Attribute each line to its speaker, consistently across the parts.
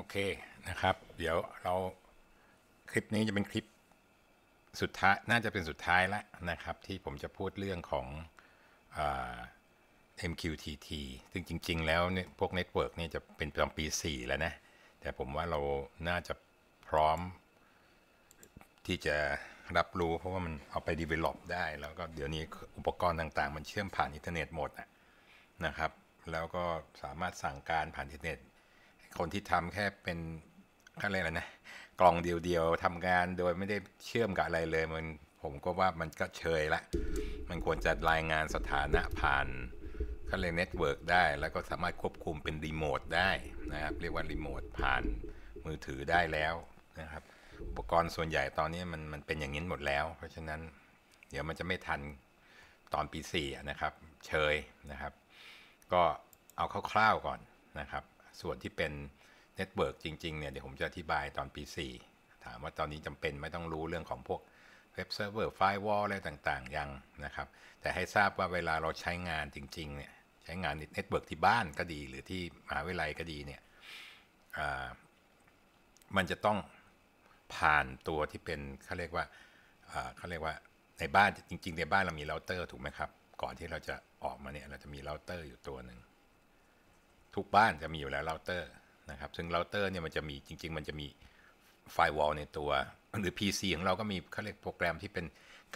Speaker 1: โอเคนะครับเดี๋ยวเราคลิปนี้จะเป็นคลิปสุดท้ายน่าจะเป็นสุดท้ายแล้วนะครับที่ผมจะพูดเรื่องของอ MQTT ซึ่งจริงๆแล้วเนี่ยพวกเน็ตเวิร์กนี่จะเป็นตอนปี 4 แล้วนะแต่ผมว่าเราน่าจะพร้อมที่จะรับรู้เพราะว่ามันเอาไป develop ได้ แล้วก็เดี๋ยวนี้อุปกรณ์ต่างๆมันเชื่อมผ่านอินเทอร์เน็ตหมดนะครับแล้วก็สามารถสั่งการผ่านอินเทอร์เน็ตคนที่ทำแค่เป็นอะไรนะ กล่องเดียวๆทำงานโดยไม่ได้เชื่อมกับอะไรเลยมันผมก็ว่ามันก็เชยละมันควรจะรายงานสถานะผ่านเขาเรียเน็ตเวิร์กได้ แล้วก็สามารถควบคุมเป็นรีโมทได้นะครับเรียกว่ารีโมทผ่านมือถือได้แล้วนะครับ อุปกรณ์ส่วนใหญ่ตอนนี้มันมันเป็นอย่างนี้หมดแล้ว เพราะฉะนั้นเดี๋ยวมันจะไม่ทันตอนปี4นะครับ เชยนะครับ ก็เอาคร่าวๆก่อนนะครับส่วนที่เป็นเน็ตเวิร์กจริง ๆ เนี่ย เดี๋ยวผมจะอธิบายตอนปี4ถามว่าตอนนี้จำเป็นไม่ต้องรู้เรื่องของพวกเว็บเซิร์ฟเวอร์ไฟวอลอะไรต่างๆยังนะครับ แต่ให้ทราบว่าเวลาเราใช้งานจริง ๆ เนี่ย ใช้งานเน็ตเวิร์กที่บ้านก็ดี หรือที่มหาวิทยาลัยก็ดีเนี่ยมันจะต้องผ่านตัวที่เป็นเขาเรียกว่าเขาเรียกว่าในบ้านจริงๆในบ้านเรามีเราเตอร์ถูกไหมครับก่อนที่เราจะออกมาเนี่ยเราจะมีเราเตอร์อยู่ตัวหนึ่งทุกบ้านจะมีอยู่แล้วเราเตอร์นะครับ ซึ่งเราเตอร์เนี่ยมันจะมี จริง ๆมันจะมีไฟวอลในตัว หรือ PC ของเราก็มีเขาเรียกโปรแกรมที่เป็น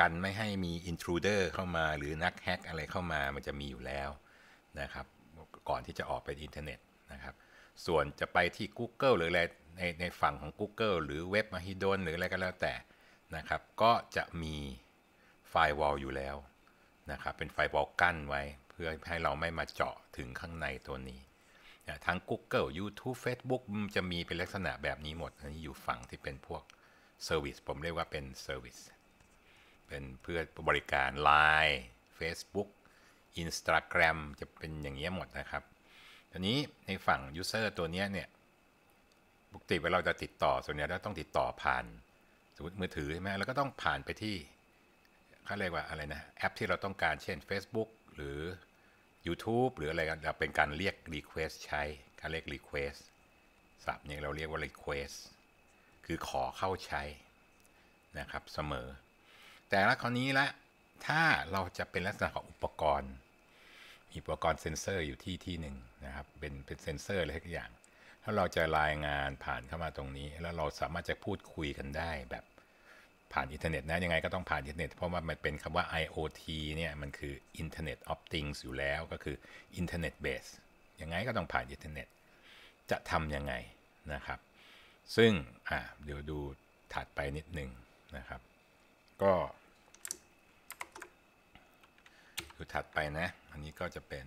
Speaker 1: กันไม่ให้มีอินทรูเดอร์เข้ามา หรือนักแฮกอะไรเข้ามา มันจะมีอยู่แล้วนะครับ ก่อนที่จะออกไปอินเทอร์เน็ตนะครับ ส่วนจะไปที่ Google หรืออะไรในในฝั่งของ Google หรือเว็บมาฮิดนหรืออะไรก็แล้วแต่นะครับ ก็จะมีไฟวอลอยู่แล้วนะครับ เป็นไฟวอลกั้นไว้ เพื่อให้เราไม่มาเจาะถึงข้างในตัวนี้ทั้ง Google YouTube Facebook จะมีเป็นลักษณะแบบนี้หมดอันนี้อยู่ฝั่งที่เป็นพวก Service ผมเรียกว่าเป็น Service เป็นเพื่อบริการ Line Facebook Instagram จะเป็นอย่างเงี้ยหมดนะครับทีนี้ในฝั่ง User ตัวเนี้ยเนี่ยปกติเวลาเราจะติดต่อส่วนใหญ่เราต้องติดต่อผ่านสมมติมือถือใช่ไหมแล้วก็ต้องผ่านไปที่เขาเรียกว่าอะไรนะแอปที่เราต้องการเช่น Facebook หรือ YouTube หรืออะไรกันเป็นการเรียก Request ใช้ การเรียก Request ศัพท์เนี่ยเราเรียกว่า Request คือขอเข้าใช้ นะครับเสมอ แต่ละคราวนี้ละถ้าเราจะเป็นลักษณะของอุปกรณ์ อุปกรณ์เซ็นเซอร์อยู่ที่ที่หนึ่งนะครับเป็นเป็นเซ็นเซอร์อะไรทุกอย่าง ถ้าเราจะรายงานผ่านเข้ามาตรงนี้แล้วเราสามารถ จะพูดคุยกันได้แบบผ่านอินเทอร์เน็ตนะยังไงก็ต้องผ่านอินเทอร์เน็ตเพราะว่า มันเป็นคำว่า IoT เนี่ย มันคือ Internet of Things อยู่แล้วก็คือ Internet Base ยังไงก็ต้องผ่านอินเทอร์เน็ตจะทำยังไงนะครับ ซึ่ง อ่ะเดี๋ยวดูถัดไปนิดหนึ่งนะครับ ก็ดูถัดไปนะ อันนี้ก็จะเป็น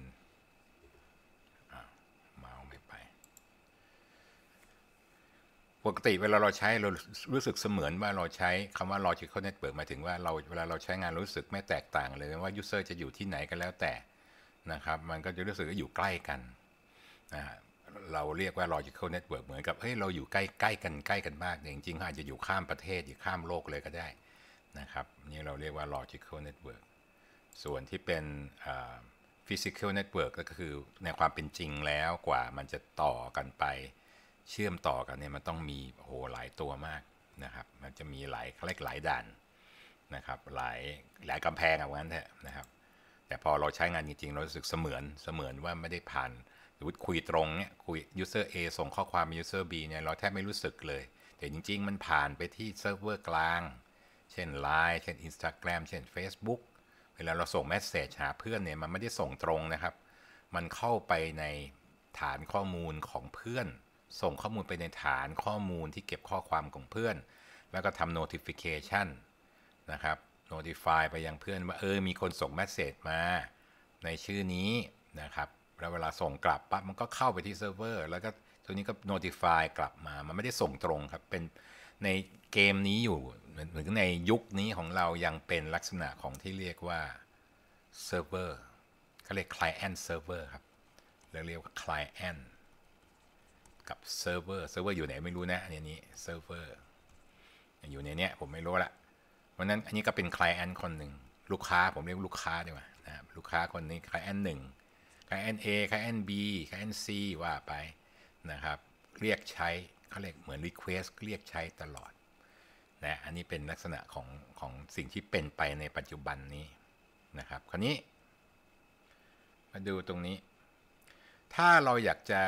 Speaker 1: ปกติเวลาเราใช้เรารู้สึกเสมือนว่าเราใช้คำว่า logical network หมายถึงว่าเราเวลาเราใช้งานรู้สึกไม่แตกต่างเลยว่า user จะอยู่ที่ไหนก็แล้วแต่นะครับมันก็จะรู้สึกว่าอยู่ใกล้กันนะเราเรียกว่า logical network เหมือนกับเฮ้ยเราอยู่ใกล้ใกล้กันใกล้กันมากจริงจริงอาจจะอยู่ข้ามประเทศอยู่ข้ามโลกเลยก็ได้นะครับนี่เราเรียกว่า logical network ส่วนที่เป็น physical network ก็คือในความเป็นจริงแล้วกว่ามันจะต่อกันไปเชื่อมต่อกันเนี่ยมันต้องมีโหหลายตัวมากนะครับ มันจะมีหลายเล็กหลายด่านนะครับ หลายหลายกำแพงเอางั้นแทะนะครับ แต่พอเราใช้งานจริง ๆ เรารู้สึกเสมือนเสมือนว่าไม่ได้ผ่านสมมติคุยตรงเนี่ย คุย user A ส่งข้อความ user B เนี่ย เราแทบไม่รู้สึกเลย แต่จริง ๆ มันผ่านไปที่เซิร์ฟเวอร์กลาง เช่น Line เช่น Instagram เช่น Facebook เวลาเราส่งเมสเซจหาเพื่อนเนี่ยมันไม่ได้ส่งตรงนะครับ มันเข้าไปในฐานข้อมูลของเพื่อนส่งข้อมูล ไป ในฐานข้อมูลที่เก็บข้อความ ของ เพื่อน แล้วก็ทำ notification นะครับ notify ไปยังเพื่อน ว่า เออ มีคนส่งเมสเซจมา ในชื่อนี้ นะ ครับ แล้ว เวลาส่งกลับปั๊บมันก็เข้าไปที่เซิร์ฟเวอร์แล้ว ก็ตัวนี้ก็ notify กลับมามันไม่ได้ส่งตรง ครับ เป็นในเกมนี้อยู่หรือในยุคนี้ของเรายังเป็นลักษณะของที่เรียกว่าเซิร์ฟเวอร์เขาเรียก client server ครับเรียกว่า client กับ เซิร์ฟเวอร์เซิร์ฟเวอร์อยู่ไหนไม่รู้นะอันนี้เซิร์ฟเวอร์อยู่ในเนี้ยผมไม่รู้ละวันนั้นอันนี้ก็เป็นคลเอนคนหนึ่งลูกค้าผมเรียกลูกค้าดีกว่านะลูกค้าคนนี้คลเอนหนึ่งคลเอนเอคลเอนบีคลเอนซีว่าไปนะครับเรียกใช้เขาเรียกเหมือนรีเควสเรียกใช้ตลอดนะอันนี้เป็นลักษณะ ของของสิ่งที่เป็นไปในปัจจุบันนี้นะครับคราวนี้ มาดูตรงนี้ ถ้าเราอยากจะ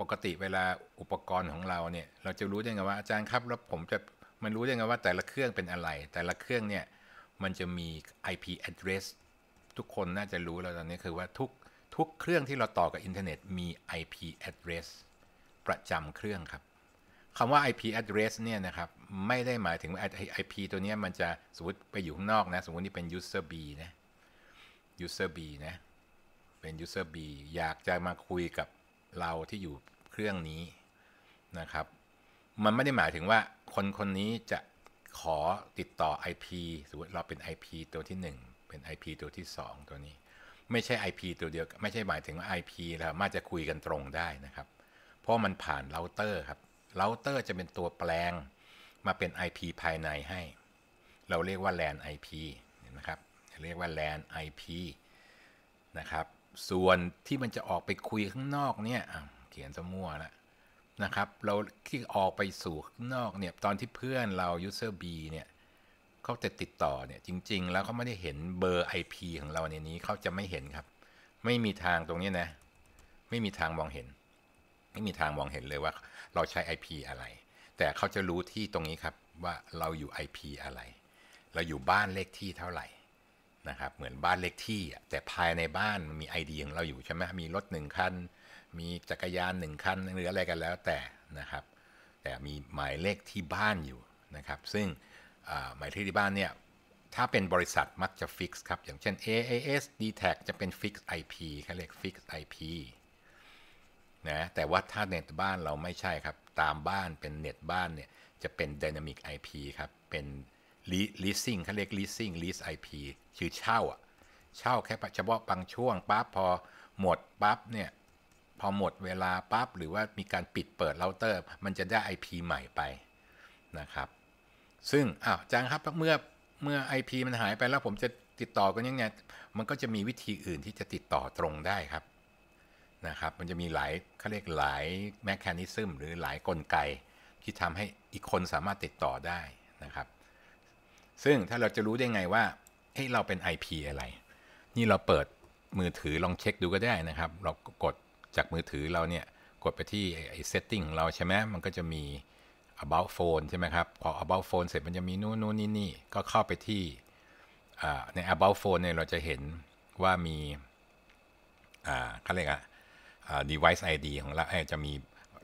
Speaker 1: ปกติเวลาอุปกรณ์ของเราเนี่ยเราจะรู้ได้ไงว่าอาจารย์ครับแล้วผมจะมันรู้ได้ไงว่าแต่ละเครื่องเป็นอะไร แต่ละเครื่องเนี่ยมันจะมี IP address ทุกคนน่าจะรู้แล้วตอนนี้คือว่าทุกทุกเครื่องที่เราต่อกับอินเทอร์เน็ตมี IP address ประจำเครื่องครับคำว่า IP address เนี่ยนะครับไม่ได้หมายถึงว่า IP ตัวนี้มันจะสมมติไปอยู่ข้างนอกนะสมมตินี่เป็น user B นะ user B นะเป็น user B อยากจะมาคุยกับเราที่อยู่เครื่องนี้นะครับ มันไม่ได้หมายถึงว่าคนคนนี้จะขอติดต่อ IP สมมติเราเป็น IP ตัวที่ 1 เป็น IP ตัวที่ 2 ตัวนี้ ไม่ใช่ IP ตัวเดียวไม่ใช่หมายถึงว่า IP เรามาจะคุยกันตรงได้นะครับเพราะมันผ่านเราเตอร์ครับเราเตอร์จะเป็นตัวแปลงมาเป็น IP ภายในให้ เราเรียกว่า LAN IP พีนะครับ เรียกว่า LAN IP นะครับส่วนที่มันจะออกไปคุยข้างนอกเนี่ยเขียนสมั่วแล้วนะครับ เราที่ออกไปสู่ข้างนอกเนี่ยตอนที่เพื่อนเรา user B เนี่ยเขาจะติดต่อเนี่ยจริง ๆ แล้วเขาไม่ได้เห็นเบอร์ IP ของเราในนี้เขาจะไม่เห็นครับ ไม่มีทางตรงนี้นะไม่มีทางมองเห็น ไม่มีทางมองเห็นเลยว่าเราใช้ IP อะไร แต่เขาจะรู้ที่ตรงนี้ครับว่าเราอยู่ IP อะไร เราอยู่บ้านเลขที่เท่าไหร่นะครับเหมือนบ้านเล็กที่แต่ภายในบ้านมันมีไอเดียของเราอยู่ใช่ไหมมีรถหนึ่งคันมีจักรยานหนึ่งคันหรืออะไรกันแล้วแต่นะครับแต่มีหมายเลขที่บ้านอยู่นะครับซึ่งหมายเลขที่บ้านเนี่ย ถ้าเป็นบริษัทมักจะ ฟิกซ์ครับ อย่างเช่น AAS d t a c จะเป็น Fix IP เขาเรียก Fix IP นะแต่ว่าถ้าเน็ตบ้านเราไม่ใช่ครับ ตามบ้านเป็นเน็ตบ้านเนี่ย จะเป็น Dynamic IP ครับเป็นลีสซิ่งเขาเรียกลีสซิ่งลีสไอพีคือเช่าอ่ะเช่าแค่เฉพาะบางช่วงปั๊บพอหมดปั๊บเนี่ยพอหมดเวลาปั๊บหรือว่ามีการปิดเปิดเราเตอร์ มันจะได้ IP ใหม่ไปนะครับ ซึ่งอ้าวจางครับเมื่อเมื่อ IP มันหายไปแล้วผมจะติดต่อกันยังไง มันก็จะมีวิธีอื่นที่จะติดต่อตรงได้ครับนะครับ มันจะมีหลายเขาเรียกหลายแมคานิซึมหรือหลายกลไก ที่ทำให้อีกคนสามารถติดต่อได้นะครับซึ่งถ้าเราจะรู้ได้ไงว่าเฮ้ยเราเป็น IP อะไร นี่เราเปิดมือถือลองเช็คดูก็ได้นะครับ เรากดจากมือถือเราเนี่ย กดไปที่ไอ้เซตติ้งเราใช่ไหม มันก็จะมี about phone ใช่ไหมครับพอ about phone เสร็จมันจะมีนู่นนู่นนี่นี่ก็เข้าไปที่ ใน about phone เนี่ย เราจะเห็นว่ามีเขาเรียกอะ device ID ของเราจะมี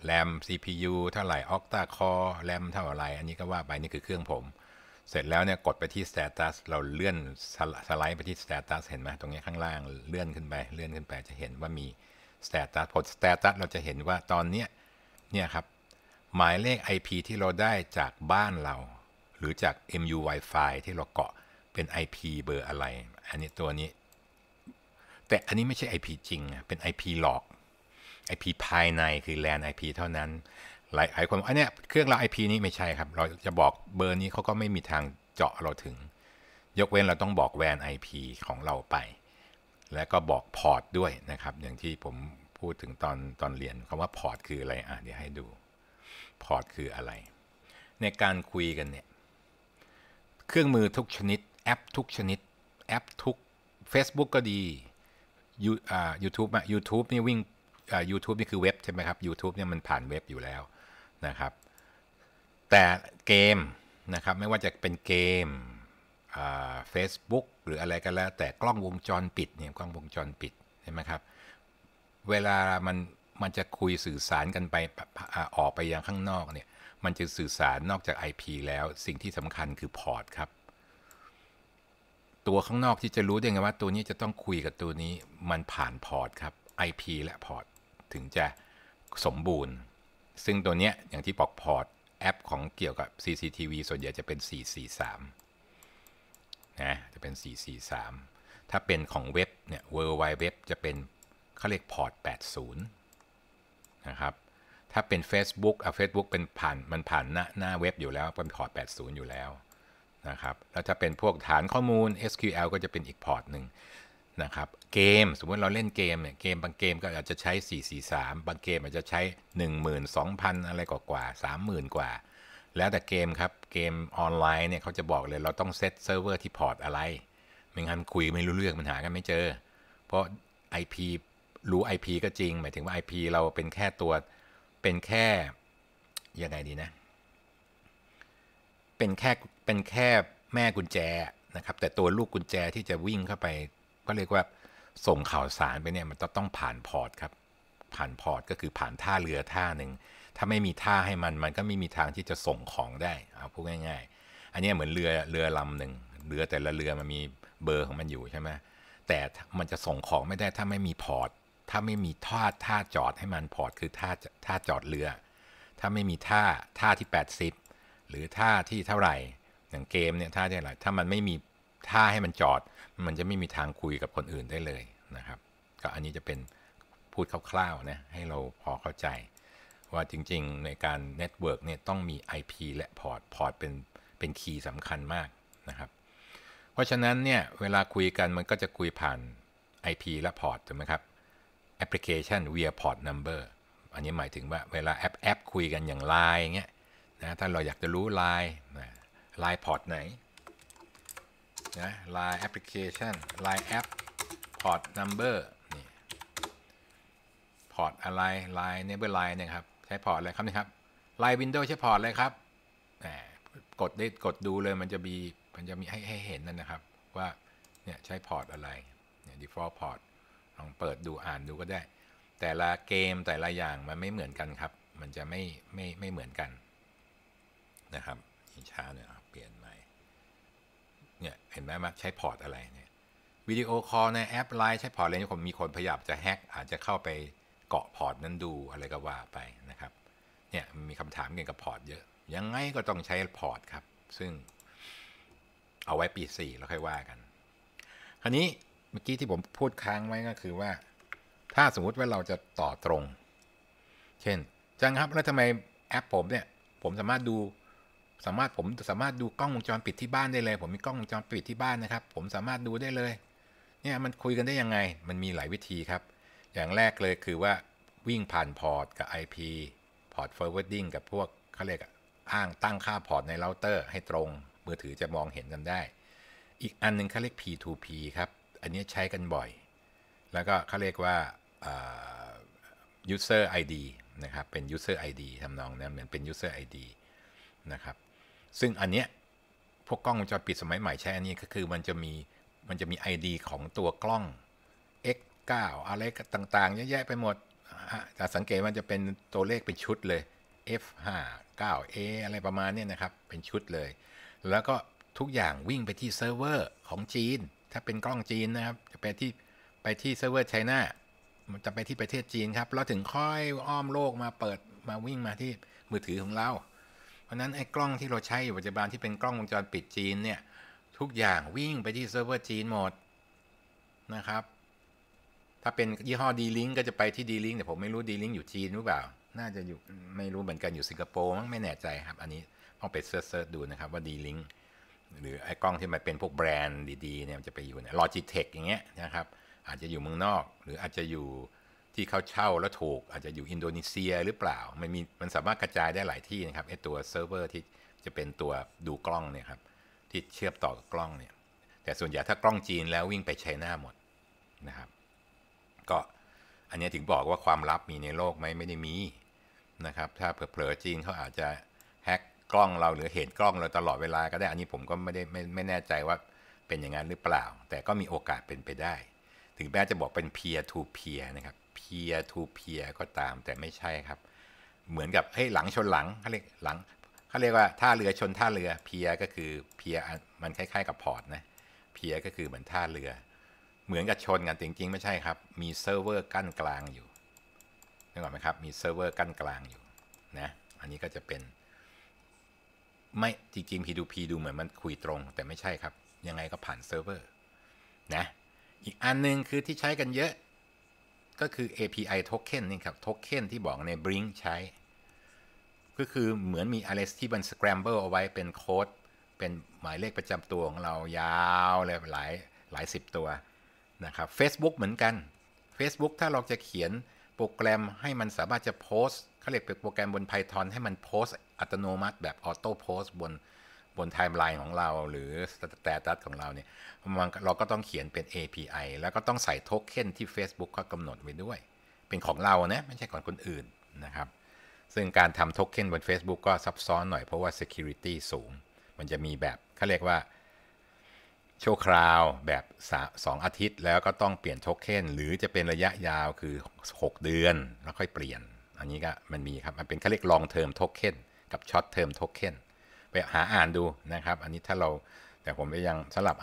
Speaker 1: RAM CPU เท่าไหร่ Octa Core RAM เท่าไหร่ อันนี้ก็ว่าไปนี่คือเครื่องผมเสร็จแล้วเนี่ยกดไปที่ status เราเลื่อนสไลด์ไปที่ status เห็นไหมตรงนี้ข้างล่างเลื่อนขึ้นไปเลื่อนขึ้นไปจะเห็นว่ามี status พอ status เราจะเห็นว่าตอนเนี้ยเนี่ยครับ หมายเลข IP ที่เราได้จากบ้านเรา หรือจาก MU Wi-Fi ที่เราเกาะเป็น IP เบอร์อะไร อันนี้ตัวนี้ แต่อันนี้ไม่ใช่ IP จริง เป็น IP หลอก IP ภายในคือ LAN IP เท่านั้นหลายหลายคนอันเนี้ยเครื่องเรา IP นี้ไม่ใช่ครับเราจะบอกเบอร์นี้เขาก็ไม่มีทางเจาะเราถึง ยกเว้นเราต้องบอกแวน IP ของเราไป และก็บอกพอร์ต ด้วยนะครับอย่างที่ผมพูดถึงตอนตอนเรียนคำว่าพอร์ตคืออะไรอ่ะเดี๋ยวให้ดูพอร์ตคืออะไร ในการคุยกันเนี่ยเครื่องมือทุกชนิดแอปทุกชนิดแอปทุก Facebook ก็ดียูทูบอะยูทูบนี่วิ่งยูทูบนี่คือเว็บใช่ไหมครับยูทูบเนี่ยมันผ่านเว็บอยู่แล้วนะครับแต่เกมนะครับไม่ว่าจะเป็นเกมเฟซบุ๊กหรืออะไรก็แล้วแต่กล้องวงจรปิดเนี่ยกล้องวงจรปิดเห็นไหมครับเวลามันมันจะคุยสื่อสารกันไปออกไปยังข้างนอกเนี่ยมันจะสื่อสารนอกจาก IP แล้วสิ่งที่สำคัญคือพอร์ตครับตัวข้างนอกที่จะรู้ได้ไงว่า ตัวนี้จะต้องคุยกับตัวนี้มันผ่านพอร์ตครับ IP และพอร์ตถึงจะสมบูรณ์ซึ่งตัวเนี้ย อย่างที่บอกพอร์ตแอปของเกี่ยวกับ CCTV ส่วนใหญ่จะเป็น 443 นะจะเป็น 443 ถ้าเป็นของเว็บ เนี่ย World Wide Web จะเป็นเขาเรียกพอร์ต 80 นะครับถ้าเป็น Facebook อ่ะ Facebook เป็นผ่าน มันผ่านหน้าหน้าเว็บอยู่แล้วเป็นพอร์ต 80 อยู่แล้วนะครับแล้วถ้าเป็นพวกฐานข้อมูล SQL ก็จะเป็นอีกพอร์ตหนึ่งนะครับเกมสมมติเราเล่นเกมเนี่ยเกม บางเกมก็อาจจะใช้ 443 บางเกมอาจจะใช้12,000อะไรกว่ากว่า30,000 กว่า แล้วแต่เกมครับเกมออนไลน์เนี่ยเขาจะบอกเลย เราต้องเซตเซิร์ฟเวอร์ที่พอร์ตอะไรไม่งั้นคุยไม่รู้เรื่องปัญหากันไม่เจอ เพราะ IP รู้ IP ก็จริง หมายถึงว่า IP เราเป็นแค่ตัวเป็นแค่ยังไงดีนะ เป็นแค่เป็นแค่แม่กุญแจนะครับแต่ตัวลูกกุญแจที่จะวิ่งเข้าไปก็เรียกว่าส่งข่าวสารไปเนี่ยมันจะต้องผ่านพอร์ตครับผ่านพอร์ตก็คือผ่านท่าเรือท่าหนึ่งถ้าไม่มีท่าให้มัน มันก็ไม่มีทางที่จะส่งของได้เอาพูดง่าย ๆ อันนี้เหมือนเรือเรือลำหนึ่งเรือแต่ละเรือมันมีเบอร์ของมันอยู่ใช่ไหมแต่มันจะส่งของไม่ได้ ถ้าไม่มีพอร์ต ถ้าไม่มีท่าท่าจอดให้มันพอร์ตคือท่าท่าจอดเรือ ถ้าไม่มีท่าท่าที่ 80 หรือท่าที่เท่าไหร่อย่างเกมเนี่ยท่าที่เท่าไหร่ถ้ามันไม่มีท่าให้มันจอดมันจะไม่มีทางคุยกับคนอื่นได้เลยนะครับ ก็อันนี้จะเป็นพูดคร่าวๆนะให้เราพอเข้าใจ ว่าจริงๆในการเน็ตเวิร์กเนี่ยต้องมี IP และพอร์ตพอร์ตเป็น เป็นคีย์สำคัญมากนะครับ เพราะฉะนั้นเนี่ย เวลาคุยกันมันก็จะคุยผ่าน IP และพอร์ตถูกไหมครับแอปพลิเคชัน via port number อันนี้หมายถึงว่าเวลาแอปแอปคุยกันอย่างไลน์เงี้ยนะถ้าเราอยากจะรู้ไลน์ไลน์พอร์ตไหนนะ Line Application Line App Port Number นี่ Port อะไร Line Neighbor Line เนี่ยครับใช้ Port อะไรครับนี่ครับ Line w i n d o w ใช้ Port อะไรครับกดได้กดดูเลยมันจะมีมันจะมีให้ให้เห็นนั่นนะครับ ว่าเนี่ยใช้ Port อะไรเนี่ย Default Port ลองเปิดดูอ่านดูก็ได้ แต่ละเกมแต่ละอย่างมันไม่เหมือนกันครับ มันจะไม่ไม่ไม่เหมือนกันนะครับช้าหน่อยเปลี่ยนใหม่เนี่ยเห็นไหมมาใช้พอร์ตอะไร เนี่ยวิดีโอ คอลในแอป ไลน์ ใช้พอร์ตอะไรนี่ผมมีคนพยายามจะแฮกอาจจะเข้าไปเกาะพอร์ตนั้นดูอะไรก็ว่าไปนะครับเนี่ยมีคำถามเกี่ยวกับพอร์ต เยอะ ยังไงก็ต้องใช้ พอร์ต ครับ ซึ่ง เอาไว้ปี่แล้วค่อยว่ากัน คราวนี้เมื่อกี้ที่ผมพูดค้างไว้ ก็คือว่า ถ้าสมมุติว่าเราจะต่อตรง เช่น จังครับแล้วทำไมแอปผมเนี่ยผมสามารถดูสามารถผมสามารถดูกล้องวงจรปิดที่บ้านได้เลย ผมมีกล้องวงจรปิดที่บ้านนะครับผมสามารถดูได้เลยเนี่ยมันคุยกันได้ยังไง มันมีหลายวิธีครับ อย่างแรกเลยคือว่าวิ่งผ่านพอร์ตกับ IP พอร์ต forwarding กับพวกเขาเรียกอ้างตั้งค่าพอร์ตในเราเตอร์ ให้ตรงมือถือจะมองเห็นกันได้ อีกอันนึงเขาเรียก P2P ครับอันนี้ใช้กันบ่อย แล้วก็เขาเรียกว่า user ID นะครับเป็น user ID ทำนองนั้นเหมือนเป็น user ID นะครับซึ่งอันเนี้ยพวกกล้องจะปิดสมัยใหม่ใช้อันนี้ก็คือมันจะมีมันจะมี ID ของตัวกล้อง X9 อะไรต่างๆเยอะแยะไปหมดจะสังเกตมันจะเป็นตัวเลขเป็นชุดเลย F5 9A อะไรประมาณนี้นะครับเป็นชุดเลย แล้วก็ทุกอย่างวิ่งไปที่เซิร์ฟเวอร์ของจีน ถ้าเป็นกล้องจีนนะครับจะไปที่ไปที่เซิร์ฟเวอร์ไชน่าจะไปที่ประเทศจีนครับ แล้วถึงค่อยอ้อมโลกมาเปิดมาวิ่งมาที่มือถือของเราราะนั้นไอ้กล้องที่เราใช้อยู่ปัจจุบันที่เป็นกล้องวงจรปิดจีนเนี่ยทุกอย่างวิ่งไปที่เซิร์ฟเวอร์จีนหมดนะครับถ้าเป็นยี่ห้อ D-Link ก็จะไปที่ D-Link แต่ผมไม่รู้ D-Link อยู่จีนหรือเปล่า น่าจะอยู่ไม่รู้เหมือนกันอยู่สิงคโปร์มั้งไม่แน่ใจครับอันนี้ต้องไปเซิร์ชดูนะครับว่า D-Link หรือไอ้กล้องที่มันเป็นพวกแบรนด์ดีๆเนี่ยจะไปอยู่หนลอจิเทคอย่างเงี้ยนะครับอาจจะอยู่เมืองนอก หรืออาจจะอยู่ที่เขาเช่าแล้วถูกอาจจะอยู่อินโดนีเซียหรือเปล่า มันมี มันสามารถกระจายได้หลายที่นะครับไอตัวเซิร์ฟเวอร์ที่จะเป็นตัวดูกล้องเนี่ยครับที่เชื่อมต่อกับกล้องเนี่ย แต่ส่วนใหญ่ถ้ากล้องจีนแล้ววิ่งไปไชน่าหมดนะครับ ก็อันนี้ถึงบอกว่าความลับมีในโลกไหมไม่ได้มีนะครับ ถ้าเผลอจีนเขาอาจจะแฮกกล้องเราหรือเห็นกล้องเราตลอดเวลาก็ได้ อันนี้ผมก็ไม่ได้ไม่ไม่แน่ใจว่าเป็นอย่างนั้นหรือเปล่า แต่ก็มีโอกาสเป็นไปได้ ถึงแม้จะบอกเป็นเพียร์ทูเพียร์นะครับ peer to peer ก็ตามแต่ไม่ใช่ครับ เหมือนกับ เฮ้ยหลังชนหลังเขาเรียกหลังเขาเรียกว่าท่าเรือชนท่าเรือ peer ก็คือ peer มันคล้ายๆกับพอร์ตนะ peer ก็คือเหมือนท่าเรือ เหมือนกับชนกันจริงๆ ไม่ใช่ครับมีเซิร์ฟเวอร์กั้นกลางอยู่นึกออกไหมครับมีเซิร์ฟเวอร์กั้นกลางอยู่นะอันนี้ก็จะเป็นไม่จริงๆ P2P ดูเหมือนมันคุยตรง แต่ไม่ใช่ครับ ยังไงก็ผ่านเซิร์ฟเวอร์นะอีกอันนึงคือที่ใช้กันเยอะก็คือ API token นี่ครับ token ที่บอกใน Brink ใช้ ก็คือเหมือนมีอะไรที่มัน scramble เอาไว้เป็นโค้ด เป็นหมายเลขประจำตัวของเรายาวเลยหลายหลายสิบตัวนะครับ Facebook เหมือนกัน Facebook ถ้าเราจะเขียนโปรแกรมให้มันสามารถจะโพสเขาเรียกเป็นโปรแกรมบน Python ให้มันโพสอัตโนมัติแบบออโต้โพสบนบนไทม์ไลน์ของเราหรือสแตตัสของเราเนี่ยมันเราก็ต้องเขียนเป็น API แล้วก็ต้องใส่โทเค็นที่ Facebook เขากำหนดไว้ด้วย เป็นของเรานะไม่ใช่ของคนอื่นนะครับ ซึ่งการทำโทเค็นบน Facebook ก็ซับซ้อนหน่อย เพราะว่า Security สูง มันจะมีแบบเขาเรียกว่าชั่วคราว แบบ 2 อาทิตย์ แล้วก็ต้องเปลี่ยนโทเค็นหรือจะเป็นระยะยาวคือ 6 เดือนแล้วค่อยเปลี่ยนอันนี้ก็มันมีครับมันเป็นเขาเรียกลองเทอมโทเค็นกับช็อตเทอมโทเค็นไปหาอ่านดูนะครับ อันนี้ถ้าเรา แต่ผมยังสลับ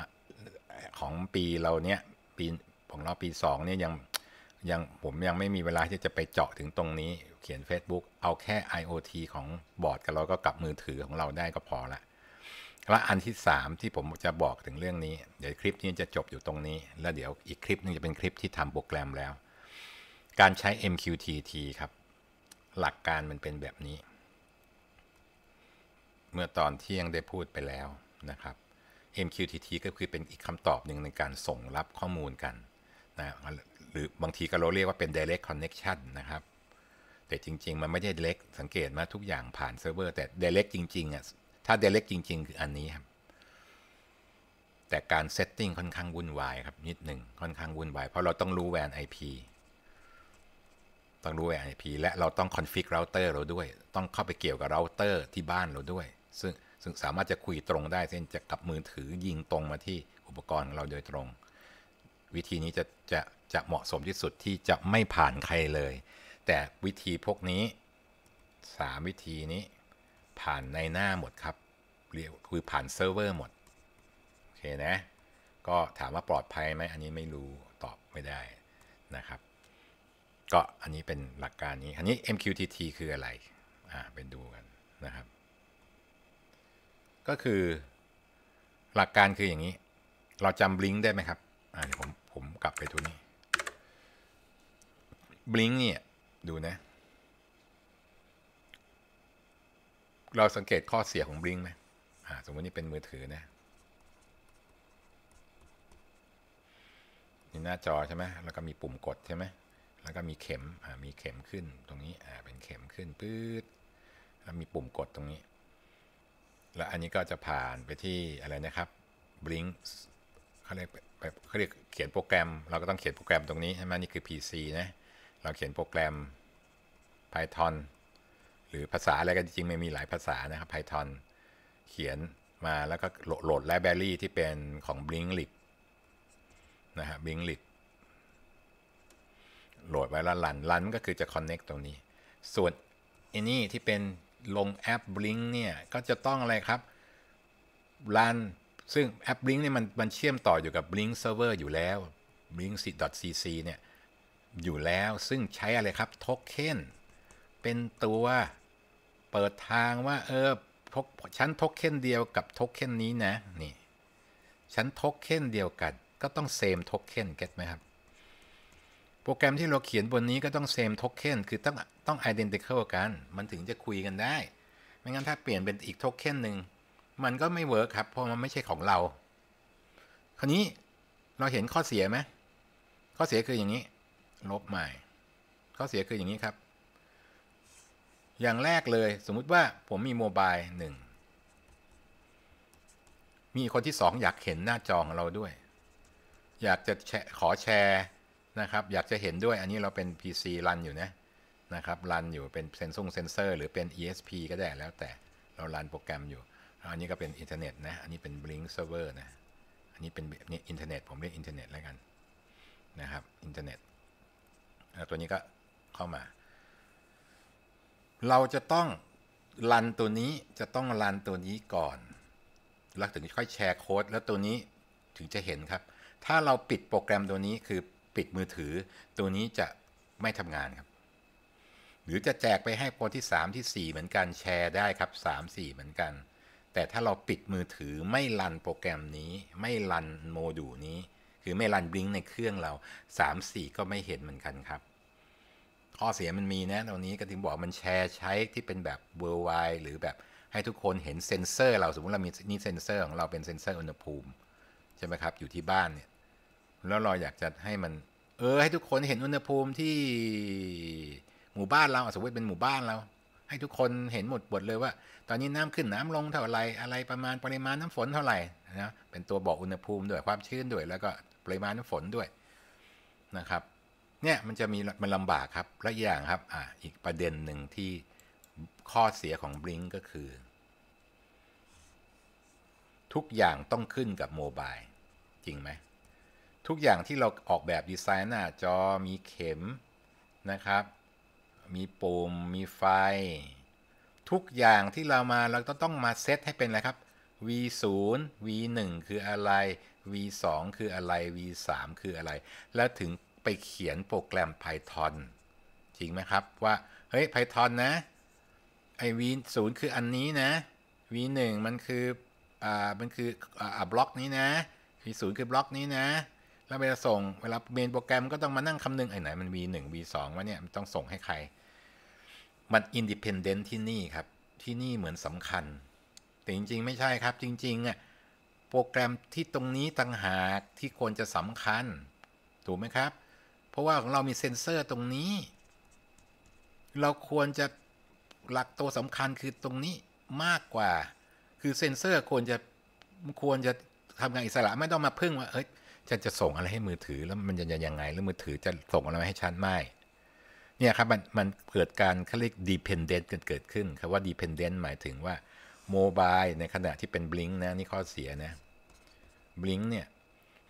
Speaker 1: ของปีเราเนี้ยปีของเราปี2เนี่ยยังยังผมยังไม่มีเวลาที่จะไปเจาะถึงตรงนี้ เขียน Facebook เอาแค่ IoT ของบอร์ด กับเราก็กลับ มือถือของเราได้ก็พอละ และอันที่ 3 ที่ผมจะบอกถึงเรื่องนี้ เดี๋ยวคลิปนี้จะจบอยู่ตรงนี้ แล้วเดี๋ยวอีกคลิปนึงจะเป็นคลิปที่ทำโปรแกรมแล้ว การใช้ MQTT ครับ หลักการมันเป็นแบบนี้เมื่อตอนเที่ยงได้พูดไปแล้วนะครับ MQTT ก็คือเป็นอีกคำตอบหนึ่งในการส่งรับข้อมูลกันนะ หรือบางทีก็เราเรียกว่าเป็น direct connection นะครับ แต่จริงๆ มันไม่ได้ direct สังเกตมาทุกอย่างผ่านเซิร์ฟเวอร์ แต่ direct จริงๆอ่ะถ้า direct จริงๆ คืออันนี้ครับ แต่การ setting ค่อนข้างวุ่นวายครับ นิดหนึ่ง ค่อนข้างวุ่นวาย เพราะเราต้องรู้แวน IP ต้องรู้แวน IP และเราต้อง config r เตอร์เราด้วย ต้องเข้าไปเกี่ยวกับเราเตอร์ที่บ้านเราด้วยซึ่งซึ่งสามารถ จะ คุยตรงได้เช่นจะกับมือ ถือยิงตรงมาที่อุปกรณ์ของเราโดยตรง วิธีนี้จะจะ จะเหมาะสมที่สุดที่จะไม่ผ่านใครเลย แต่วิธีพวกนี้ 3 วิธีนี้ ผ่านในหน้าหมดครับ เรียกคือผ่าน เซิร์ฟเวอร์หมด โอเคนะ ก็ถาม ว่า ปลอดภัยไหม อันนี้ไม่รู้ตอบไม่ได้นะครับ ก็อันนี้เป็นหลักการนี้อันนี้ MQTT คืออะไรอ่าไปดูกันนะครับก็คือหลักการคืออย่างนี้เราจำบลิงได้ไหมครับอ่าเดี๋ยวผมผมกลับไปตัวนี้บลิงเนี่ยดู นะเราสังเกตข้อเสียของบลิงไหมอ่าสมมตินี่เป็นมือถือนะนี่หน้าจอใช่ไหมแล้วก็มีปุ่มกดใช่ไหมแล้วก็มีเข็มอ่ามีเข็มขึ้นตรงนี้อ่าเป็นเข็มขึ้นปื๊ดแล้วมีปุ่มกดตรงนี้แล้วอันนี้ก็จะผ่านไปที่อะไรนะครับ Blink เขาเรียกเขาเรียกเขียนโปรแกรม เราก็ต้องเขียนโปรแกรมตรงนี้ใช่ไหมนี่คือ PC นะ เราเขียนโปรแกรม Python หรือภาษาอะไรกันจริงๆม่มีหลายภาษา นะครับ Python เขียนมาแล้ว ก็โหลดไลบรารีที่เป็นของ Blinklit นะฮะ Blinklit โหลดไว้แล้วรันรันก็คือจะ connect ตรงนี้ ส่วนอันนี้ที่เป็นลง แอป Blink เนี่ยก็จะต้องอะไรครับรันซึ่งแอป Blink เนี่ยมันมันเชื่อมต่ออยู่กับ Blink Server อยู่แล้ว blink.cc เนี่ย อยู่แล้วซึ่งใช้อะไรครับโทเค็นเป็นตัวเปิดทางว่าเออชั้นโทเค็นเดียวกับโทเค็นนี้นะนี่ชั้นโทเค็นเดียวกัน ก็ต้องเซมโทเค็นเก็ตไหมครับโปรแกรมที่เราเขียนบนนี้ก็ต้องเซมโทเค็นคือต้องต้อง identical กัน มันถึงจะคุยกันได้ ไม่งั้น ถ้าเปลี่ยนเป็นอีกโทเค็นหนึ่งมันก็ไม่เวิร์คครับ เพราะมันไม่ใช่ของเรา คราวนี้เราเห็นข้อเสียไหมข้อเสียคืออย่างนี้ ลบใหม่ ข้อเสียคืออย่างนี้ครับ อย่างแรกเลยสมมุติว่าผมมีโมบายหนึ่งมีคนที่สองอยากเห็นหน้าจอของเราด้วย อยากจะขอแชร์นะครับอยากจะเห็นด้วยอันนี้เราเป็น PC รันอยู่นะนะครับรันอยู่เป็นเซนซุงเซนเซอร์หรือเป็น ESP ก็ได้แล้วแต่เรารันโปรแกรมอยู่อันนี้ก็เป็นอินเทอร์เน็ตนะอันนี้เป็น Blink Server นะอันนี้เป็นนี่อินเทอร์เน็ตผมเรียกอินเทอร์เน็ตแล้วกันนะครับอินเทอร์เน็ตตัวนี้ก็เข้ามา เราจะต้องรันตัวนี้จะต้องรันตัวนี้ก่อนแล้วถึงค่อยแชร์โค้ดแล้วตัวนี้ถึงจะเห็นครับ ถ้าเราปิดโปรแกรมตัวนี้คือปิดมือถือตัวนี้จะไม่ทำงานครับ หรือจะแจกไปให้คนที่3ที่4 เหมือนกันแชร์ได้ครับ 3 4 เหมือนกัน แต่ถ้าเราปิดมือถือไม่รันโปรแกรมนี้ไม่รันโมดูลนี้คือไม่รันบลิงในเครื่องเรา 3 4 ก็ไม่เห็นเหมือนกันครับ ข้อเสียมันมีนะตรงนี้ก็ถึงบอก มันแชร์ใช้ที่เป็นแบบ worldwide หรือแบบให้ทุกคนเห็นเซ็นเซอร์ เราสมมติเรา มีนี่เซ็นเซอร์ของเราเป็นเซ็นเซอร์อุณหภูมิใช่ไหมครับอยู่ที่บ้านเนี่ยแล้วเราอยากจะให้มันเออให้ทุกคนเห็นอุณหภูมิที่หมู่บ้านเราสมมติเป็นหมู่บ้านเราให้ทุกคนเห็นหมดบทเลยว่า ตอนนี้น้ำขึ้นน้ำลงเท่าไรอะไรประมาณปริมาณน้ำฝนเท่าไหร่นะเป็นตัวบอกอุณหภูมิด้วยความชื้นด้วย แล้วก็ปริมาณน้ำฝนด้วยนะครับเนี่ยมันจะมีมันลำบากครับและอย่างครับอ่าอีกประเด็นหนึ่งที่ข้อเสียของบลิงก็คือ ทุกอย่างต้องขึ้นกับโมบายจริงไหมทุก อย่างที่เราออกแบบ ดีไซน์หน้าจอ มีเข็มนะครับ มีปุ่มมีไฟ ทุกอย่างที่เรามา เรา ต้องต้องมาเซตให้เป็นอะไรครับ v0 v1 คืออะไร v2 คืออะไร v3 คืออะไร แล้วถึงไปเขียนโปรแกรม Python จริงไหมครับว่า เฮ้ย Python นะ ไอ v0 คืออันนี้นะ v1 มันคือ อ่า มัน คือ อ่า บล็อกนี้นะ v0 คือบล็อกนี้นะแล้วเวลาส่งเวลาเมนโปรแกรมก็ต้องมานั่งคำนึงไอ้ไหนมัน V1 V2 วะเนี่ยมันต้องส่งให้ใครมันอินดิเพนเดนต์ที่นี่ครับที่นี่เหมือนสำคัญแต่จริงๆไม่ใช่ครับจริงๆอ่ะโปรแกรมที่ตรงนี้ต่างหากที่ควรจะสำคัญถูกไหมครับ เพราะว่าของเรามีเซ็นเซอร์ตรงนี้ เราควรจะหลักตัวสำคัญคือตรงนี้มากกว่า คือเซ็นเซอร์ควรจะควรจะทำงานอิสระไม่ต้องมาพึ่งว่าเฮ้ยฉันจะส่งอะไรให้มือถือแล้วมันจะยังไงแล้วมือถือจะส่งอะไรให้ฉันไม่เนี่ยครับมันมันเกิดการเขาเรียก dependent กเกิดขึ้นคำว่า dependent หมายถึงว่าโมบายในขณะที่เป็นลิง n ์นะนี่ข้อเสียนะลิง n ์เนี่ย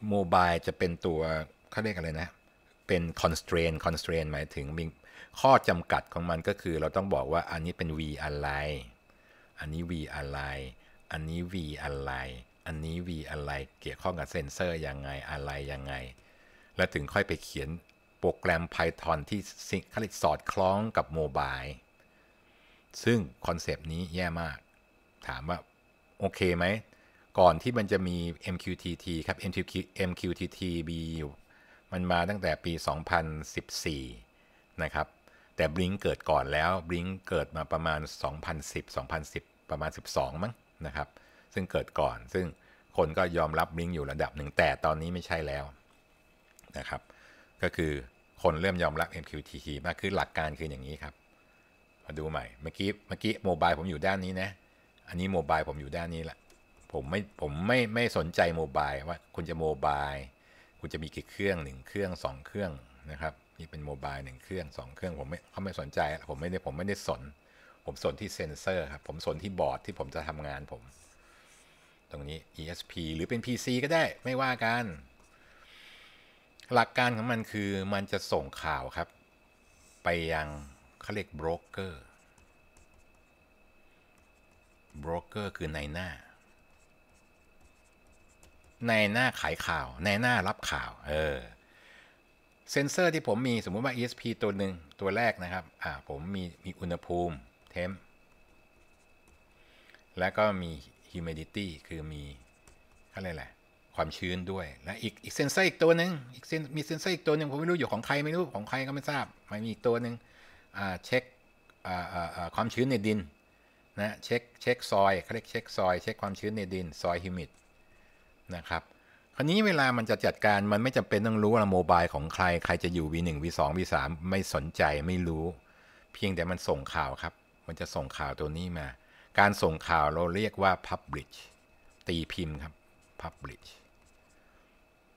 Speaker 1: โมบายจะเป็นตัวเขาเรียกอะไรนะ เป็น constraint constraint หมายถึงมีข้อจำกัดของมันก็คือเราต้องบอกว่าอันนี้เป็น v อะไรอันนี้ v อะไรอันนี้ v อะไรอันนี้ V อะไรเกี่ยวข้องกับเซนเซอร์ยังไงอะไรยังไง แล้วถึงค่อยไปเขียนโปรแกรม Python ที่คลิตสอดคล้องกับโมบาย ซึ่งคอนเซปต์นี้แย่มาก ถามว่าโอเคไหมก่อนที่มันจะมี MQTT ครับ MQTT มีอยู่มันมาตั้งแต่ปี 2014 นะครับ แต่ Blink เกิดก่อนแล้ว Blink เกิดมาประมาณ 2010 2010 ประมาณ 12 มั้งนะครับซึ่งเกิดก่อนซึ่งคนก็ยอมรับลิงอยู่ระดับหนึ่ง แต่ตอนนี้ไม่ใช่แล้วนะครับก็คือคนเริ่มยอมรับ MQTT มากขึ้นหลักการคืออย่างนี้ครับ มาดูใหม่เมื่อกี้เมื่อกี้โมบายผมอยู่ด้านนี้นะ อันนี้โมบายผมอยู่ด้านนี้แหละผมไม่ผมไม่ไม่สนใจโมบายว่า คุณจะโมบายคุณจะมีกี่เครื่องหนึ่งเครื่องสองเครื่องนะครับนี่เป็นโมบายหนึ่งเครื่องสองเครื่องผมไม่เขาไม่สนใจผมไม่ได้ผมไม่ได้สนผมสนที่เซนเซอร์ครับผมสนที่บอร์ดที่ผมจะทำงานผมตรงนี้ ESP หรือเป็น PC ก็ได้ไม่ว่ากัน หลักการของมันคือมันจะส่งข่าวครับ ไปยังเขาเรียกบรกเกอร์บรกเกอร์คือนายหน้านายหน้าขายข่าวนายหน้ารับข่าว เออ เซนเซอร์ที่ผมมีสมมุติว่า ESP ตัวหนึ่งตัวแรกนะครับ อ่าผมมีมีอุณหภูมิ เทมแล้วก็มี humidity คือมีอะไรแหละ ความชื้นด้วยและอีก อีกเซนเซอร์อีกตัวหนึ่งอีกเซนมีเซนเซอร์อีกตัวหนึ่งผมไม่รู้อยู่ของใครไม่รู้ของใครก็ไม่ทราบมันมีอีกตัวหนึ่งเช็คความชื้นในดินนะเช็คเช็คซอยเขาเรียกเช็คซอยเช็คความชื้นในดินซอยฮิวมิดนะครับคราวนี้เวลามันจะจัดการมันไม่จำเป็นต้องรู้ว่าโมบายของใครใครจะอยู่ V1 V2 V3 ไม่สนใจไม่รู้ เพียงแต่มันส่งข่าวครับ มันจะส่งข่าวตัวนี้มาการส่งข่าวเราเรียกว่า publish ตีพิมพ์ครับ publish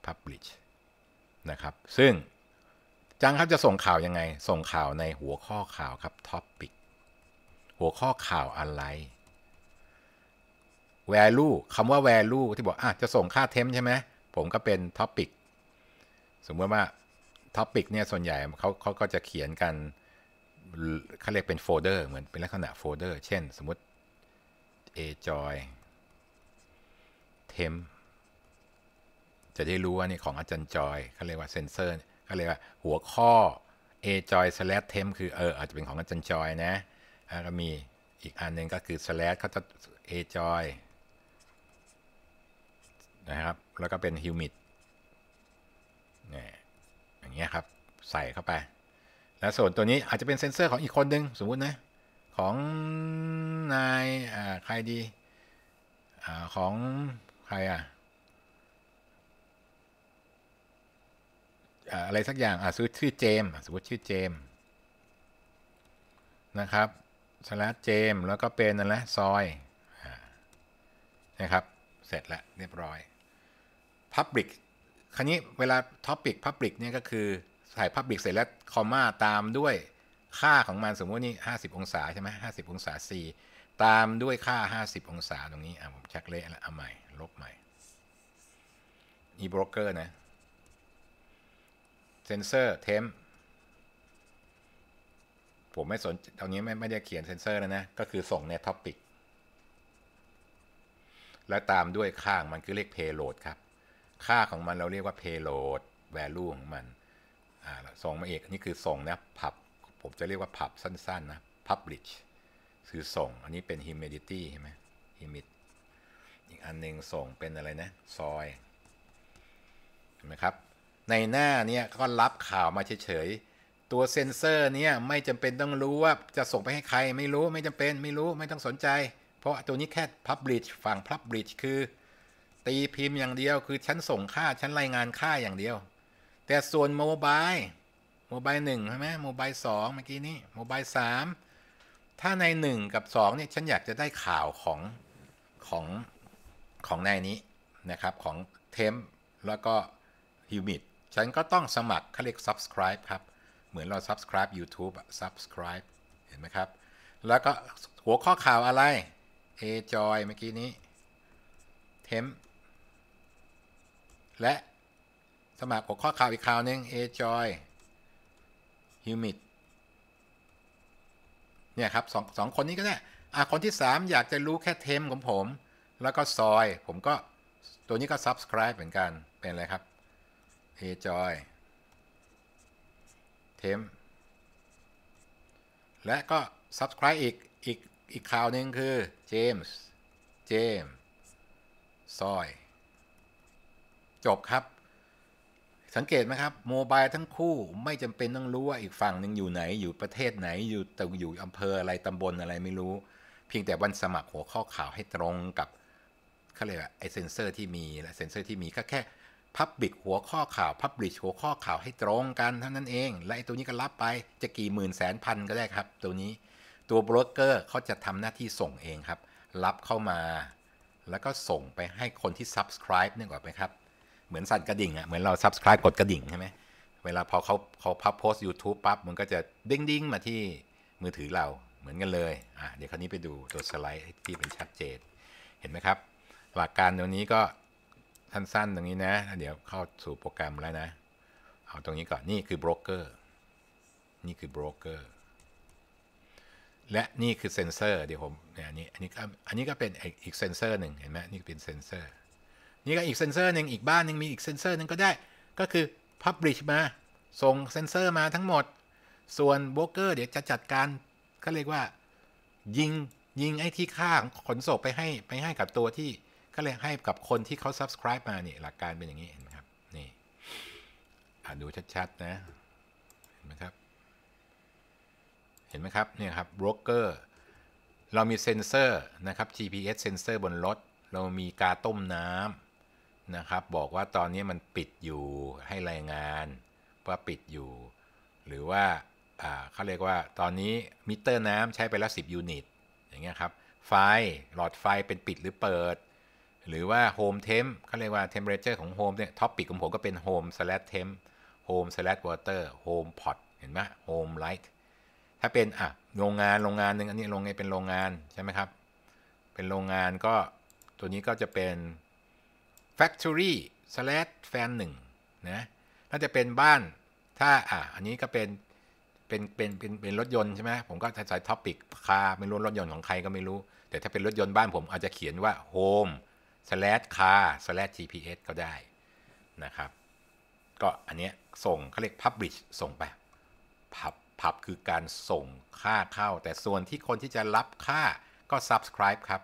Speaker 1: publish นะครับ ซึ่ง จังครับจะส่งข่าวยังไงส่งข่าวในหัวข้อข่าวครับ topic หัวข้อข่าวอะไร value คำว่า value ที่บอก อ่ะ จะส่งค่าเทมใช่ไหมผมก็เป็น topic สมมติว่า topic เนี่ย ส่วนใหญ่เขาเขาก็จะเขียนกันเขาเรียกเป็นโฟลเดอร์เหมือน เป็นลักษณะโฟลเดอร์เช่นสมมติ a joy temp จะได้รู้ว่านี่ของอาจารย์จอยเขาเรียกว่าเซนเซอร์เขาเรียกว่าหัวข้อ a joy slash temp คือเอออาจจะเป็นของอาจารย์จอยนะแล้วก็มีอีกอันหนึ่งก็คือ slash เขาจะ a joy นะครับแล้วก็เป็น humid นี่อย่างเงี้ยครับใส่เข้าไปแล้วส่วนตัวนี้อาจจะเป็นเซนเซอร์ของอีกคนนึงสมมตินะของนายอ่าใครดีอ่าของ ใครอ่ะอะไรสัก อย่าง อ่ะซื้อ ชื่อเจมสมมติชื่อ เจม นะครับสลัดเจมแล้วก็เป็นนั่นแหละซอยนะครับ เสร็จแล้วเรียบร้อย Public ครนนี้เวลา Topic Public เนี่ย ก็คือ ใส่ Public เสร็จแล้ว คอมมาตามด้วยค่าของมันสมมุตินี่ห้าสิบองศาใช่ไหมห้าสิบองศาซีตามด้วยค่าห้าสิบองศาตรงนี้ อ่ะผมชักเละแล้วเอาใหม่ลบใหม่ นีบรอกเกอร์นะเซนเซอร์เทมผมไม่สนตรงนี้ไม่ไม่ได้เขียนเซนเซอร์แล้วนะ ก็คือส่งในท็อปิกแล้วตามด้วยค่างมันคือเลขพย์โหลดครับ ค่าของมันเราเรียกว่าเพย์โหลดแวลูของมัน อ่า ส่งมาเอกนี่คือส่งนะผับผมจะเรียกว่าผับ สั้น ๆ นะ publish คือส่งอันนี้เป็น humidity ใช่ไหม humid อีกอันนึงส่งเป็นอะไร นะ ซอยเห็นไหมครับ ในหน้า เนี่ยก็รับข่าวมา เฉย ๆ ตัวเซนเซอร์ เนี่ย ไม่จำเป็นต้องรู้ว่าจะส่งไปให้ใครไม่รู้ไม่จำเป็นไม่รู้ไม่ต้องสนใจ เพราะตัวนี้แค่ publish ฝั่ง publish คือตีพิมพ์อย่างเดียว คือชั้นส่งค่าชั้นรายงานค่าอย่างเดียว แต่ส่วนโมบายโมบายหนึ่งใช่ไหมโมบายสองเมื่อกี้นี้โมบายสามถ้าในหนึ่งกับสองเนี่ยฉันอยากจะได้ข่าวของ ของ ของ ในนี้ นะครับ ของ เทม แล้วก็ฮิวมิดฉันก็ต้องสมัครเขาเรียก subscribe ครับ เหมือนเรา subscribe YouTube subscribe เห็นไหมครับ แล้วก็ หัวข้อข่าวอะไร a joy เมื่อกี้นี้เทม และสมัครหัวข้อข่าวอีกข่าวหนึ่ง a joy ฮิวมิดเนี่ยครับสองสองคนนี้ ก็ได้อ่ะคนที่ 3 อยากจะรู้แค่เทมของผม แล้วก็ซอย ผม ก็ตัวนี้ก็ subscribe เหมือนกันเป็น อะไร ครับ a joy เทมและก็ subscribe อีกอีก อีก คราวหนึ่งคือ James James ซอยจบครับสังเกตไหมครับโมบายทั้งคู่ไม่จำเป็นต้องรู้ว่าอีกฝั่งหนึ่งอยู่ไหนอยู่ประเทศไหนอยู่ตรงอยู่อำเภออะไรตำบลอะไรไม่รู้ เพียงแต่วันสมัครหัวข้อข่าวให้ตรงกับเขาเรียกว่าไอเซนเซอร์ที่มีและเซนเซอร์ที่มีก็แค่พับบิกหัวข้อข่าวพับบิชหัวข้อข่าวให้ตรงกันเท่านั้นเอง และไอตัวนี้ก็รับไปจะกี่หมื่นแสนพันก็ได้ครับ ตัวนี้ตัวโบรกเกอร์เขาจะทำหน้าที่ส่งเองครับ รับเข้ามา แล้วก็ส่งไปให้คนที่ subscribe นี่ก่อนไหมครับเหมือน สั่นกระดิ่งอ่ะเหมือน เรา subscribe กดกระดิ่งใช่ไหมเวลาพอเขาเขาพับโพสต์ YouTube ปั๊บมันก็จะดิ้งดิ้งมาที่มือถือเราเหมือนกันเลยอ่ะเดี๋ยวคราวนี้ไปดูตัวสไลด์ที่เป็นชัดเจนเห็นไหมครับหลักการตรงนี้ก็สั้นๆตรงนี้นะเดี๋ยวเข้าสู่โปรแกรมแล้วนะเอาตรงนี้ก่อนนี่คือโบรกเกอร์นี่คือโบรกเกอร์และนี่คือเซนเซอร์เดี๋ยวผมเนี่ยอันนี้อันนี้ก็อันนี้ก็เป็นอีกเซนเซอร์หนึ่งเห็นไหมนี่เป็นเซนเซอร์นี่ก็อีกเซนเซอร์หนึ่งอีกบ้านหนึ่งมีอีกเซนเซอร์หนึ่งก็ได้ก็คือ Publish มาส่งเซนเซอร์มาทั้งหมด ส่วนโบรกเกอร์เดี๋ยวจะจัดการเขาเรียกว่า ยิง ยิงไอ้ที่ค่าขนส่งไปให้ไปให้กับตัวที่ ก็เลยให้กับคนที่เขา subscribe มา เนี่ย หลักการเป็นอย่างนี้เห็นไหมครับนี่ดูชัดๆ นะ เห็นไหมครับ เห็นไหมครับ เนี่ยครับโบรกเกอร์เรามีเซนเซอร์นะครับ GPS เซนเซอร์บนรถเรามีกาต้มน้ำนะครับบอกว่าตอนนี้มันปิดอยู่ให้รายงานว่าปิดอยู่ หรือว่าเขาเรียกว่าตอนนี้มิเตอร์น้ำใช้ไปแล้ว 10ยูนิตอย่างเงี้ยครับไฟหลอดไฟเป็นปิดหรือเปิดหรือว่าโฮมเทมเขาเรียกว่าเทมเพ์เจอร์ของโฮมเนี่ยท็อปปิกของผมก็เป็นโฮมสแล s เทมโฮมสแล s วอเตอร์โฮมพอตเห็นไหมโฮมไลท์ถ้าเป็นอ่ะโรงงานโรงงานหนึ่งอันนี้โรงงานเป็นโรงงานใช่ไหมครับเป็นโรงงานก็ตัวนี้ก็จะเป็น factory slash f a หนึ่งนะน่าจะเป็นบ้าน ถ้า อ่ะอันนี้ก็เป็นเป็น เป็น เป็น เป็นรถยนต์ใช่ไหม ผมก็ใส่ท็อปิกคาไม่รู้รถยนต์ของใครก็ไม่รู้ แต่ถ้าเป็นรถยนต์บ้านผมอาจจะเขียนว่า home slash car slash gps ก็ได้นะครับ ก็อันนี้ส่ง เขาเรียก publish ส่งไปพับพับคือการส่งค่าเข้า แต่ส่วนที่คนที่จะรับค่าก็ subscribe ครับ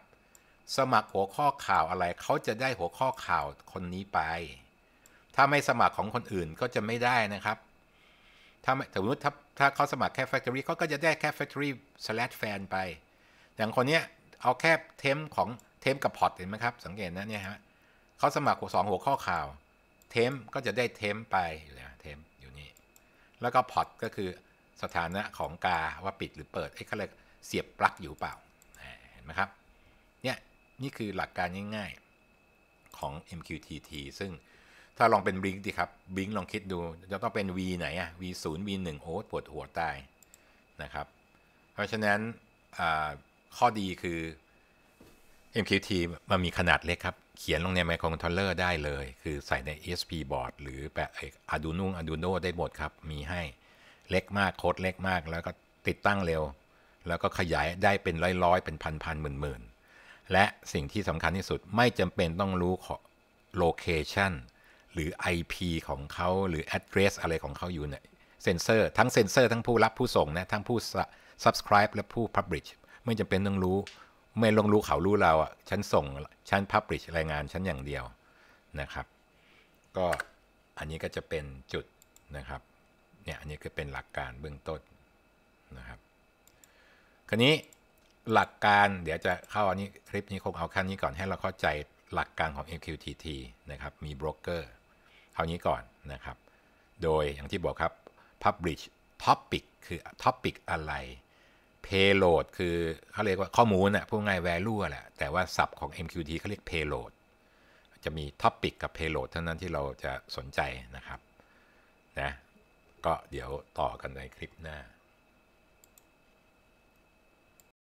Speaker 1: สมัครหัวข้อข่าวอะไรเขาจะได้หัวข้อข่าวคนนี้ไป ถ้าไม่สมัครของคนอื่นก็จะไม่ได้นะครับ ถ้าสมมติถ้าถ้าเขาสมัครแค่ Factory เขาก็จะได้แค่ Factory slash fan ไป อย่างคนเนี้ยเอาแค่เทมของเทมกับพอตเห็นไหมครับ สังเกตนะเนี่ยฮะเขาสมัครสองหัวข้อข่าว เทมก็จะได้เทมไปอยู่้วเทมอยู่นี่ แล้วก็พอตก็คือสถานะของกาว่าปิดหรือเปิดไอ้เขาเลยเสียบปลั๊กอยู่เปล่าเห็นไหมครับนี่ คือหลักการง่ายๆของ MQTT ซึ่งถ้าลองเป็นบลิงดิครับบลิงลองคิดดูจะ ต้อง เป็น v ไหนอะ v 0 v 1โอ้ปวด หัว ตาย นะ ครับ เพราะฉะนั้นข้อดีคือ MQTT มันมีขนาดเล็ก ครับ เขียนลงในไมโครคอนโทรลเลอร์ ได้เลย คือใส่ใน ESP board หรือแปะ Arduino Arduino ได้หมดครับมีให้เล็กมากโค้ดเล็กมาก แล้วก็ติดตั้งเร็ว แล้วก็ขยายได้เป็นร้อยๆเป็นพันๆหมื่นๆและสิ่งที่สำคัญที่สุดไม่จำเป็นต้องรู้ โลเคชันหรือ IP ของเขาหรือ address อะไรของเขาอยู่เนี่ยเซนเซอร์ทั้งเซนเซอร์ทั้งผู้รับผู้ส่งนะทั้งผู้ subscribe และผู้ publish ไม่จำเป็นต้องรู้ไม่ลงรู้เขารู้เราอ่ะฉันส่งฉัน publish รายงานฉันอย่างเดียวนะครับ ก็อันนี้ก็จะเป็นจุดนะครับเนี่ยอันนี้คือเป็นหลักการเบื้องต้นนะครับ คราวนี้หลักการเดี๋ยวจะเข้าอันนี้คลิปนี้คงเอาขั้นนี้ก่อนให้เราเข้าใจหลักการของ MQTT นะครับ มีโบรกเกอร์เอานี้ก่อนนะครับ โดยอย่างที่บอกครับ Publish Topic คือ Topic อะไร Payload คือเขาเรียกว่าข้อมูลนะพูดง่าย Value แหละแต่ว่าศัพท์ของ MQTT เขาเรียก Payload จะมี Topic กับ Payload เท่านั้นที่เราจะสนใจนะครับนะก็เดี๋ยวต่อกันในคลิปหน้า